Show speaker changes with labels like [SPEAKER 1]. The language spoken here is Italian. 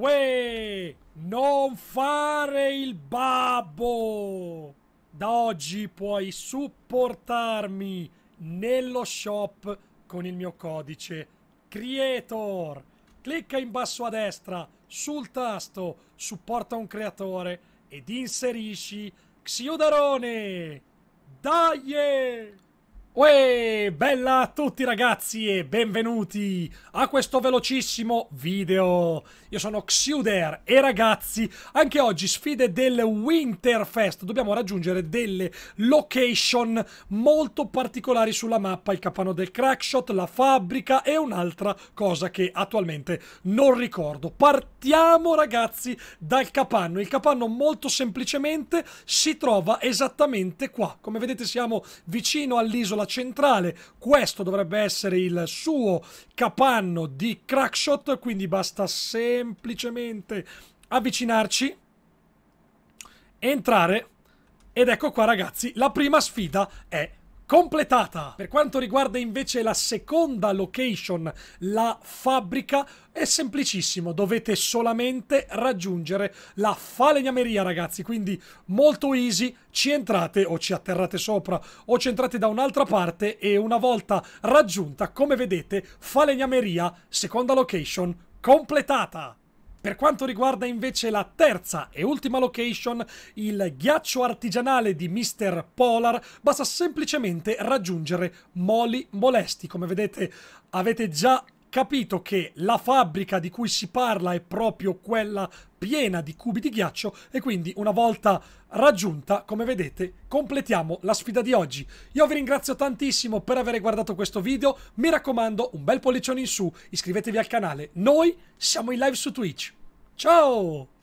[SPEAKER 1] Uè, non fare il babbo! Da oggi puoi supportarmi nello shop con il mio codice Creator. Clicca in basso a destra sul tasto Supporta un creatore ed inserisci Xiudarone! Dai! Uè, bella a tutti ragazzi e benvenuti a questo velocissimo video. Io sono Xiuder e ragazzi, anche oggi sfide del Winterfest. Dobbiamo raggiungere delle location molto particolari sulla mappa, il capanno del crackshot, la fabbrica e un'altra cosa che attualmente non ricordo. Partiamo ragazzi dal capanno. Il capanno molto semplicemente si trova esattamente qua. Come vedete siamo vicino all'isola centrale. Questo dovrebbe essere il suo capanno di crackshot, quindi basta semplicemente avvicinarci, entrare ed ecco qua ragazzi, la prima sfida è completata. Per quanto riguarda invece la seconda location, la fabbrica, è semplicissimo, dovete solamente raggiungere la falegnameria ragazzi, quindi molto easy, ci entrate o ci atterrate sopra o ci entrate da un'altra parte e una volta raggiunta, come vedete, falegnameria, seconda location, completata. Per quanto riguarda invece la terza e ultima location, il ghiaccio artigianale di Mr. Polar basta semplicemente raggiungere moli molesti. Come vedete avete già capito che la fabbrica di cui si parla è proprio quella piena di cubi di ghiaccio e quindi una volta raggiunta, come vedete, completiamo la sfida di oggi. Io vi ringrazio tantissimo per aver guardato questo video, mi raccomando un bel pollicione in su, iscrivetevi al canale, noi siamo in live su Twitch. Ciao!